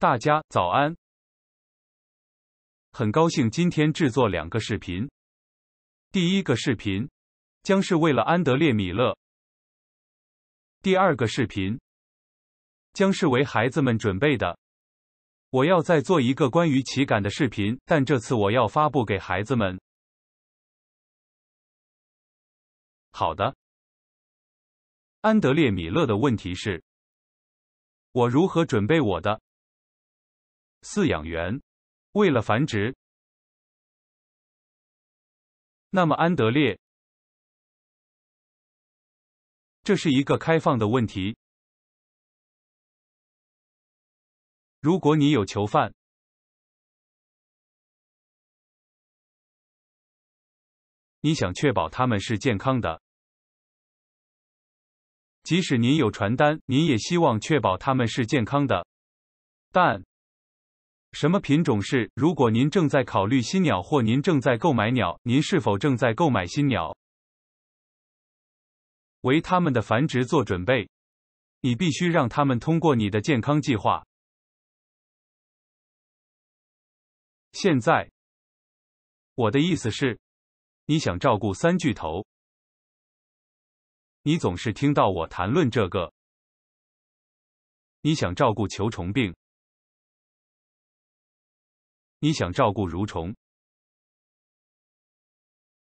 大家早安！很高兴今天制作两个视频。第一个视频将是为了安德烈·米勒。第二个视频将是为孩子们准备的。我要再做一个关于情感的视频，但这次我要发布给孩子们。好的。安德烈·米勒的问题是：我如何准备我的？饲养员为了繁殖，那么安德烈，这是一个开放的问题。如果你有囚犯，你想确保他们是健康的，即使您有传单，您也希望确保他们是健康的，但。什么品种是？如果您正在考虑新鸟或您正在购买鸟，您是否正在购买新鸟，为它们的繁殖做准备？你必须让它们通过你的健康计划。现在，我的意思是，你想照顾三巨头？你总是听到我谈论这个。你想照顾球虫病？你想照顾蠕虫，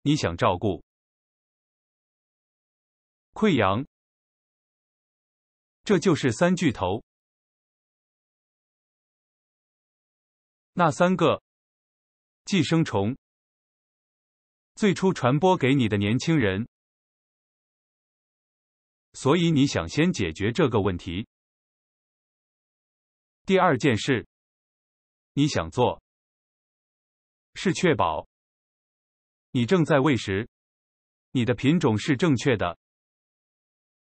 你想照顾溃疡，这就是三巨头，那三个寄生虫最初传播给你的年轻人，所以你想先解决这个问题。第二件事，你想做。是确保你正在喂食，你的品种是正确的。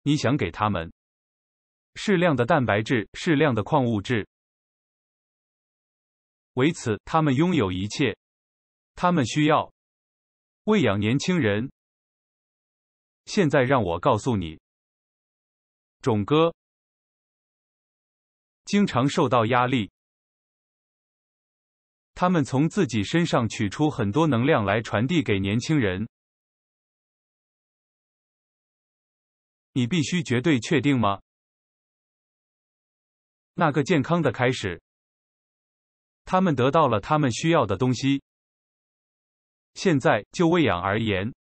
你想给他们适量的蛋白质，适量的矿物质。为此，他们拥有一切，他们需要喂养年轻人。现在让我告诉你，种哥经常受到压力。他们从自己身上取出很多能量来传递给年轻人。你必须绝对确定吗？那个健康的开始。他们得到了他们需要的东西。现在就喂养而言，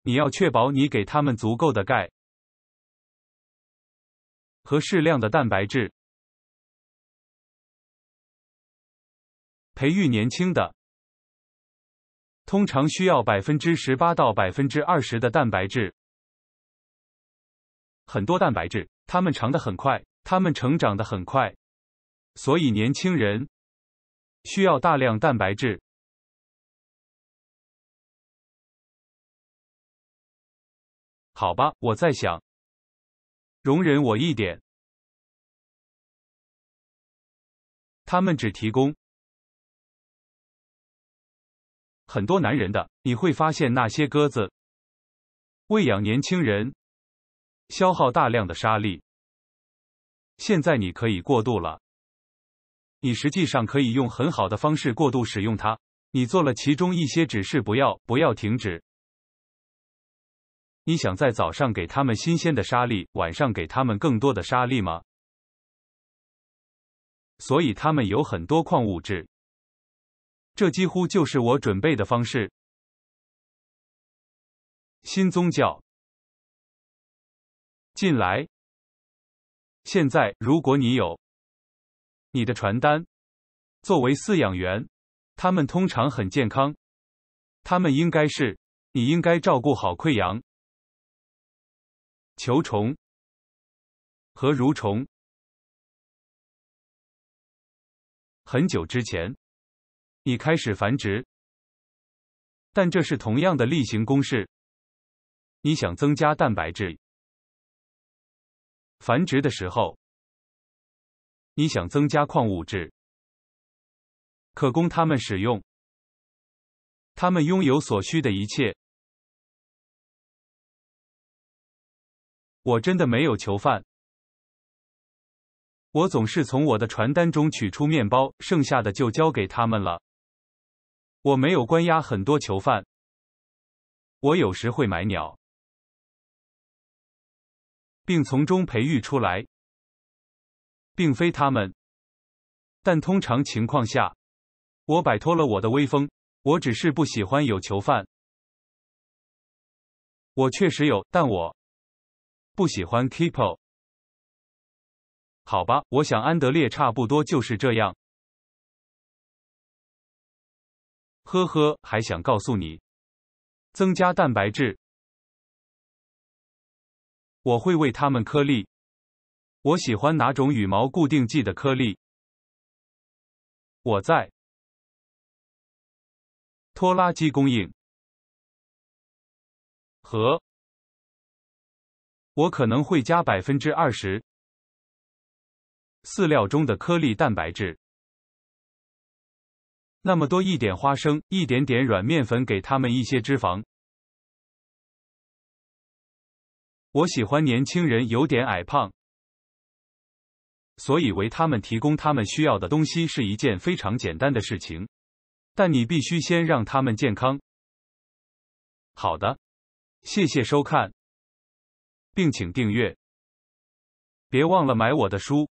你要确保你给他们足够的钙。和适量的蛋白质，培育年轻的，通常需要百分之十八到百分之二十的蛋白质。很多蛋白质，它们长得很快，它们成长得很快，所以年轻人需要大量蛋白质。好吧，我在想。容忍我一点，他们只提供很多男人的，你会发现那些鸽子喂养年轻人，消耗大量的沙粒。现在你可以过渡了，你实际上可以用很好的方式过度使用它。你做了其中一些，只是不要，不要停止。你想在早上给他们新鲜的沙粒，晚上给他们更多的沙粒吗？所以他们有很多矿物质。这几乎就是我准备的方式。新宗教进来。现在，如果你有你的传单，作为饲养员，他们通常很健康。他们应该是，你应该照顾好溃疡。球虫和蠕虫，很久之前，你开始繁殖，但这是同样的例行公事。你想增加蛋白质，繁殖的时候，你想增加矿物质，可供它们使用。它们拥有所需的一切。我真的没有囚犯。我总是从我的传单中取出面包，剩下的就交给他们了。我没有关押很多囚犯。我有时会买鸟，并从中培育出来，并非他们，但通常情况下，我摆脱了我的威风。我只是不喜欢有囚犯。我确实有，但我。不喜欢 Kipo，好吧，我想安德烈差不多就是这样。呵呵，还想告诉你，增加蛋白质。我会为他们颗粒。我喜欢哪种羽毛固定剂的颗粒？我在拖拉机供应和。我可能会加百分之二十饲料中的颗粒蛋白质。那么多一点花生，一点点软面粉，给他们一些脂肪。我喜欢年轻人有点矮胖，所以为他们提供他们需要的东西是一件非常简单的事情。但你必须先让他们健康。好的，谢谢收看。并请订阅，别忘了买我的书。